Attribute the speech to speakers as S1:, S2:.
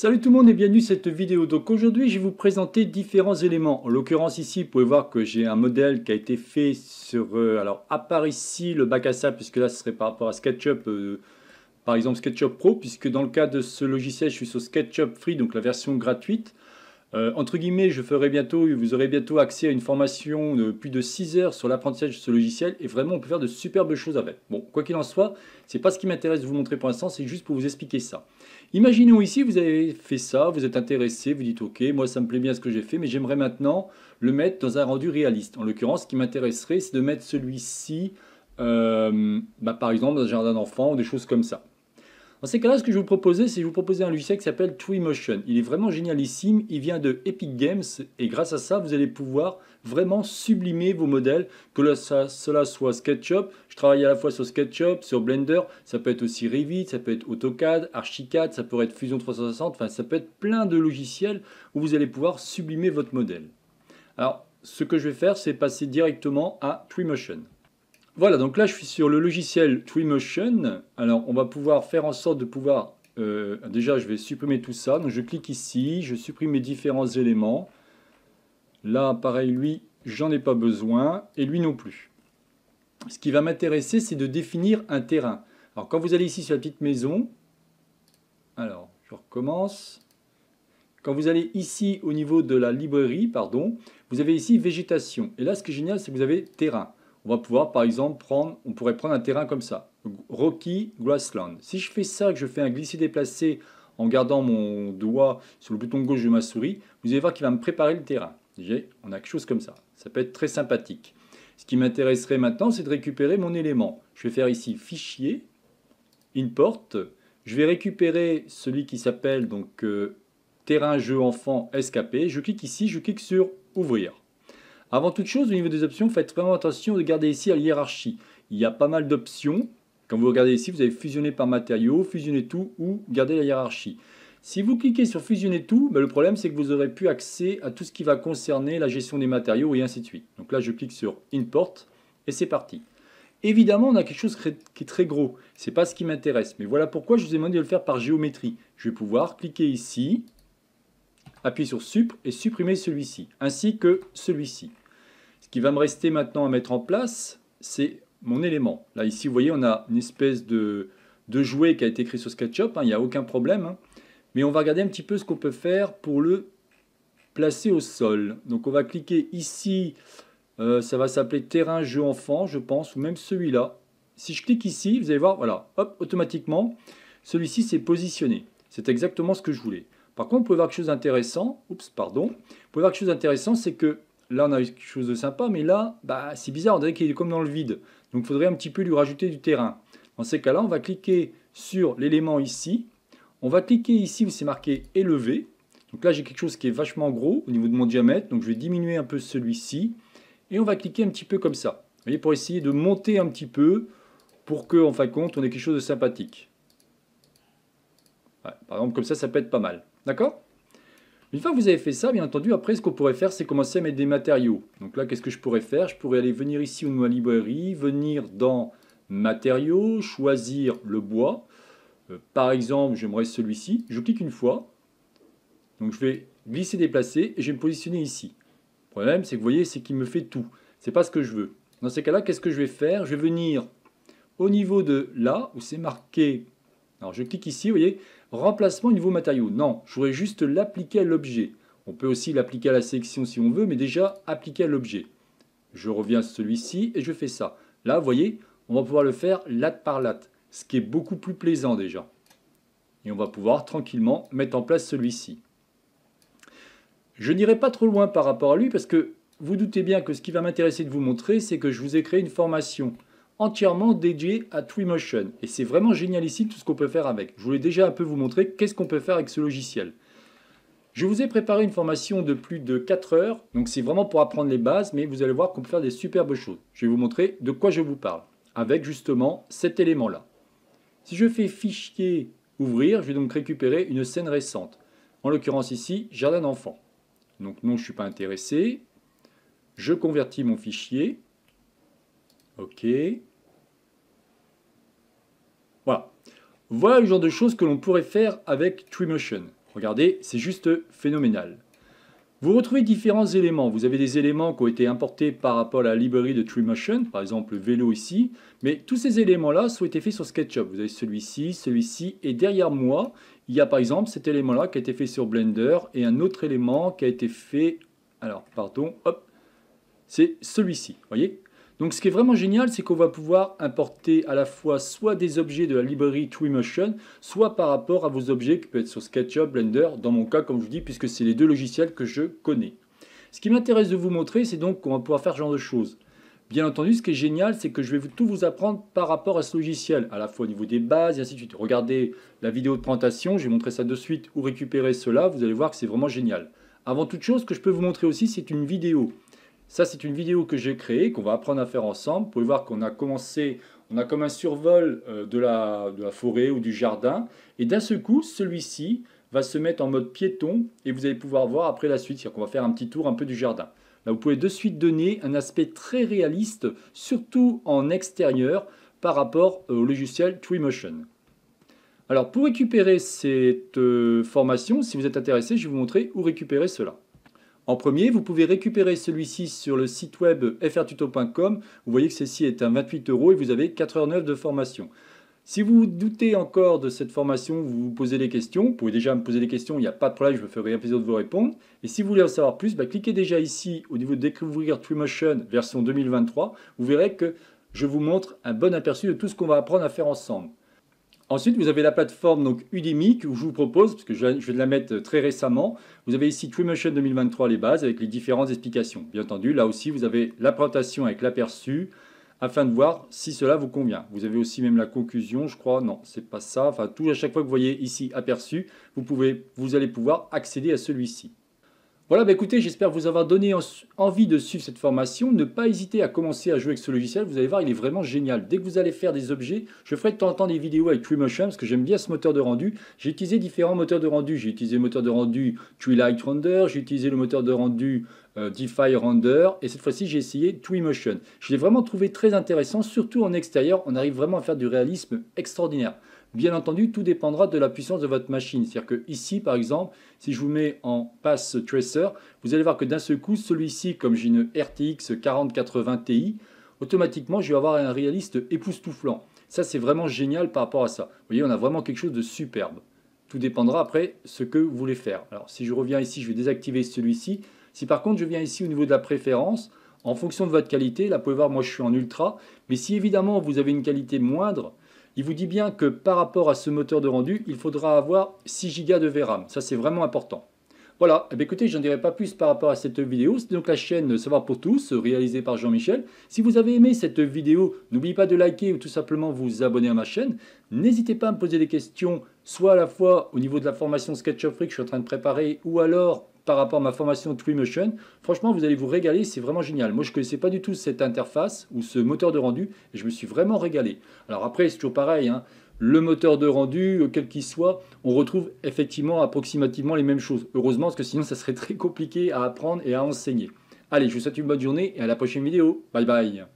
S1: Salut tout le monde et bienvenue dans cette vidéo. Donc aujourd'hui, je vais vous présenter différents éléments. En l'occurrence ici, vous pouvez voir que j'ai un modèle qui a été fait sur... Euh, alors, à part ici, le bac à sable, puisque là, ce serait par rapport à SketchUp, euh, par exemple SketchUp Pro, puisque dans le cas de ce logiciel, je suis sur SketchUp Free, donc la version gratuite. Euh, entre guillemets, je ferai bientôt, vous aurez bientôt accès à une formation de plus de 6 heures sur l'apprentissage de ce logiciel et vraiment on peut faire de superbes choses avec. Bon, quoi qu'il en soit, c'est pas ce qui m'intéresse de vous montrer pour l'instant, c'est juste pour vous expliquer ça. Imaginons ici, vous avez fait ça, vous êtes intéressé, vous dites ok, moi ça me plaît bien ce que j'ai fait, mais j'aimerais maintenant le mettre dans un rendu réaliste. En l'occurrence, ce qui m'intéresserait, c'est de mettre celui-ci, euh, bah, par exemple, dans un jardin d'enfants ou des choses comme ça. Dans ces cas-là, ce que je vais vous proposer, c'est je vous proposer un logiciel qui s'appelle TreeMotion ». Il est vraiment génialissime, il vient de Epic Games, et grâce à ça, vous allez pouvoir vraiment sublimer vos modèles, que cela soit SketchUp, je travaille à la fois sur SketchUp, sur Blender, ça peut être aussi Revit, ça peut être AutoCAD, ArchiCAD, ça peut être Fusion 360, enfin ça peut être plein de logiciels où vous allez pouvoir sublimer votre modèle. Alors, ce que je vais faire, c'est passer directement à TreeMotion ». Voilà, donc là, je suis sur le logiciel Twinmotion. Alors, on va pouvoir faire en sorte de pouvoir... Euh, déjà, je vais supprimer tout ça. Donc, je clique ici, je supprime mes différents éléments. Là, pareil, lui, j'en ai pas besoin, et lui non plus. Ce qui va m'intéresser, c'est de définir un terrain. Alors, quand vous allez ici sur la petite maison, alors, je recommence. Quand vous allez ici au niveau de la librairie, pardon, vous avez ici végétation. Et là, ce qui est génial, c'est que vous avez terrain on va pouvoir, par exemple, prendre, on pourrait prendre un terrain comme ça, Rocky Grassland. Si je fais ça, que je fais un glisser déplacé en gardant mon doigt sur le bouton gauche de ma souris, vous allez voir qu'il va me préparer le terrain. On a quelque chose comme ça. Ça peut être très sympathique. Ce qui m'intéresserait maintenant, c'est de récupérer mon élément. Je vais faire ici Fichier, Import. Je vais récupérer celui qui s'appelle donc euh, Terrain Jeu Enfant SKP. Je clique ici, je clique sur Ouvrir. Avant toute chose, au niveau des options, faites vraiment attention de garder ici la hiérarchie. Il y a pas mal d'options. Quand vous regardez ici, vous avez fusionné par matériaux, fusionner tout ou garder la hiérarchie. Si vous cliquez sur fusionner tout, ben, le problème c'est que vous aurez plus accès à tout ce qui va concerner la gestion des matériaux et ainsi de suite. Donc là, je clique sur import et c'est parti. Évidemment, on a quelque chose qui est très gros. Ce n'est pas ce qui m'intéresse. Mais voilà pourquoi je vous ai demandé de le faire par géométrie. Je vais pouvoir cliquer ici, Appuyez sur supre et supprimer celui-ci, ainsi que celui-ci. Ce qui va me rester maintenant à mettre en place, c'est mon élément. Là, ici, vous voyez, on a une espèce de, de jouet qui a été écrit sur SketchUp, hein, il n'y a aucun problème. Hein. Mais on va regarder un petit peu ce qu'on peut faire pour le placer au sol. Donc, on va cliquer ici, euh, ça va s'appeler terrain jeu enfant, je pense, ou même celui-là. Si je clique ici, vous allez voir, voilà, hop, automatiquement, celui-ci s'est positionné. C'est exactement ce que je voulais. Par contre, vous pouvez voir quelque chose d'intéressant. Oups, pardon. Vous voir quelque chose d'intéressant, c'est que là, on a quelque chose de sympa, mais là, bah, c'est bizarre, on dirait qu'il est comme dans le vide. Donc, il faudrait un petit peu lui rajouter du terrain. Dans ces cas-là, on va cliquer sur l'élément ici. On va cliquer ici où c'est marqué « élevé ». Donc là, j'ai quelque chose qui est vachement gros au niveau de mon diamètre. Donc, je vais diminuer un peu celui-ci. Et on va cliquer un petit peu comme ça. Vous voyez, pour essayer de monter un petit peu pour qu'en en fin de compte, on ait quelque chose de sympathique. par exemple, comme ça, ça peut être pas mal. D'accord Une fois que vous avez fait ça, bien entendu, après, ce qu'on pourrait faire, c'est commencer à mettre des matériaux. Donc là, qu'est-ce que je pourrais faire Je pourrais aller venir ici au ma librairie, venir dans matériaux, choisir le bois. Euh, par exemple, j'aimerais celui-ci. Je clique une fois. Donc je vais glisser, déplacer et je vais me positionner ici. Le problème, c'est que vous voyez, c'est qu'il me fait tout. C'est pas ce que je veux. Dans ces cas-là, qu'est-ce que je vais faire Je vais venir au niveau de là, où c'est marqué. Alors je clique ici, vous voyez, Remplacement niveau matériau. non, je voudrais juste l'appliquer à l'objet. On peut aussi l'appliquer à la section si on veut, mais déjà appliquer à l'objet. Je reviens à celui-ci et je fais ça. Là, vous voyez, on va pouvoir le faire latte par latte, ce qui est beaucoup plus plaisant déjà. Et on va pouvoir tranquillement mettre en place celui-ci. Je n'irai pas trop loin par rapport à lui parce que vous doutez bien que ce qui va m'intéresser de vous montrer, c'est que je vous ai créé une formation entièrement dédié à Twimotion. Et c'est vraiment génial ici tout ce qu'on peut faire avec. Je voulais déjà un peu vous montrer qu'est-ce qu'on peut faire avec ce logiciel. Je vous ai préparé une formation de plus de 4 heures, donc c'est vraiment pour apprendre les bases, mais vous allez voir qu'on peut faire des superbes choses. Je vais vous montrer de quoi je vous parle, avec justement cet élément-là. Si je fais Fichier, Ouvrir, je vais donc récupérer une scène récente. En l'occurrence ici, Jardin d'enfants. Donc non, je ne suis pas intéressé. Je convertis mon fichier. OK. Voilà. Voilà le genre de choses que l'on pourrait faire avec Treemotion. Regardez, c'est juste phénoménal. Vous retrouvez différents éléments. Vous avez des éléments qui ont été importés par rapport à la librairie de Treemotion, par exemple le vélo ici. Mais tous ces éléments-là sont été faits sur SketchUp. Vous avez celui-ci, celui-ci. Et derrière moi, il y a par exemple cet élément-là qui a été fait sur Blender et un autre élément qui a été fait... Alors, pardon, hop. C'est celui-ci, voyez donc ce qui est vraiment génial, c'est qu'on va pouvoir importer à la fois soit des objets de la librairie TrueMotion, soit par rapport à vos objets qui peuvent être sur SketchUp, Blender, dans mon cas comme je vous dis, puisque c'est les deux logiciels que je connais. Ce qui m'intéresse de vous montrer, c'est donc qu'on va pouvoir faire ce genre de choses. Bien entendu, ce qui est génial, c'est que je vais tout vous apprendre par rapport à ce logiciel, à la fois au niveau des bases et ainsi de suite. Regardez la vidéo de présentation, je vais montrer ça de suite, ou récupérer cela, vous allez voir que c'est vraiment génial. Avant toute chose, ce que je peux vous montrer aussi, c'est une vidéo. Ça, c'est une vidéo que j'ai créée, qu'on va apprendre à faire ensemble. Vous pouvez voir qu'on a commencé, on a comme un survol euh, de la, forêt ou du jardin. Et d'un seul coup, celui-ci va se mettre en mode piéton et vous allez pouvoir voir après la suite. C'est-à-dire qu'on va faire un petit tour un peu du jardin. Là, vous pouvez de suite donner un aspect très réaliste, surtout en extérieur, par rapport euh, au logiciel Treemotion. Alors, pour récupérer cette euh, formation, si vous êtes intéressé, je vais vous montrer où récupérer cela. En premier, vous pouvez récupérer celui-ci sur le site web frtuto.com. Vous voyez que ceci est à 28 euros et vous avez 4 h 9 de formation. Si vous doutez encore de cette formation, vous vous posez des questions, vous pouvez déjà me poser des questions, il n'y a pas de problème, je me ferai un plaisir de vous répondre. Et si vous voulez en savoir plus, bah, cliquez déjà ici au niveau de Découvrir TrueMotion version 2023. Vous verrez que je vous montre un bon aperçu de tout ce qu'on va apprendre à faire ensemble. Ensuite, vous avez la plateforme donc Udemy que je vous propose, parce que je vais la mettre euh, très récemment. Vous avez ici TrueMotion 2023, les bases, avec les différentes explications. Bien entendu, là aussi, vous avez la avec l'aperçu, afin de voir si cela vous convient. Vous avez aussi même la conclusion, je crois. Non, c'est pas ça. Enfin, tout à chaque fois que vous voyez ici aperçu, vous, pouvez, vous allez pouvoir accéder à celui-ci. Voilà, bah, écoutez, j'espère vous avoir donné envie de suivre cette formation. Ne pas hésiter à commencer à jouer avec ce logiciel. Vous allez voir, il est vraiment génial. Dès que vous allez faire des objets, je ferai de temps en temps des vidéos avec Treemotion parce que j'aime bien ce moteur de rendu. J'ai utilisé différents moteurs de rendu. J'ai utilisé le moteur de rendu Light Render, j'ai utilisé le moteur de rendu euh, et cette fois-ci, j'ai essayé TreeMotion. Je l'ai vraiment trouvé très intéressant, surtout en extérieur. On arrive vraiment à faire du réalisme extraordinaire. Bien entendu, tout dépendra de la puissance de votre machine. C'est-à-dire que ici, par exemple, si je vous mets en pass tracer, vous allez voir que d'un seul coup, celui-ci, comme j'ai une RTX 4080 Ti, automatiquement, je vais avoir un réaliste époustouflant. Ça, c'est vraiment génial par rapport à ça. Vous voyez, on a vraiment quelque chose de superbe. Tout dépendra après ce que vous voulez faire. Alors, si je reviens ici, je vais désactiver celui-ci. Si par contre, je viens ici au niveau de la préférence, en fonction de votre qualité, là, vous pouvez voir, moi, je suis en ultra. Mais si évidemment, vous avez une qualité moindre, il vous dit bien que par rapport à ce moteur de rendu, il faudra avoir 6 gigas de VRAM. Ça, c'est vraiment important. Voilà, eh bien, écoutez, j'en dirai pas plus par rapport à cette vidéo. C'est donc la chaîne Savoir pour tous, réalisée par Jean-Michel. Si vous avez aimé cette vidéo, n'oubliez pas de liker ou tout simplement vous abonner à ma chaîne. N'hésitez pas à me poser des questions, soit à la fois au niveau de la formation SketchUp Free que je suis en train de préparer, ou alors par rapport à ma formation 3Motion, Franchement, vous allez vous régaler, c'est vraiment génial. Moi, je ne connaissais pas du tout cette interface ou ce moteur de rendu et je me suis vraiment régalé. Alors après, c'est toujours pareil. Hein. le moteur de rendu, quel qu'il soit, on retrouve effectivement approximativement les mêmes choses. Heureusement, parce que sinon, ça serait très compliqué à apprendre et à enseigner. Allez, je vous souhaite une bonne journée et à la prochaine vidéo. Bye bye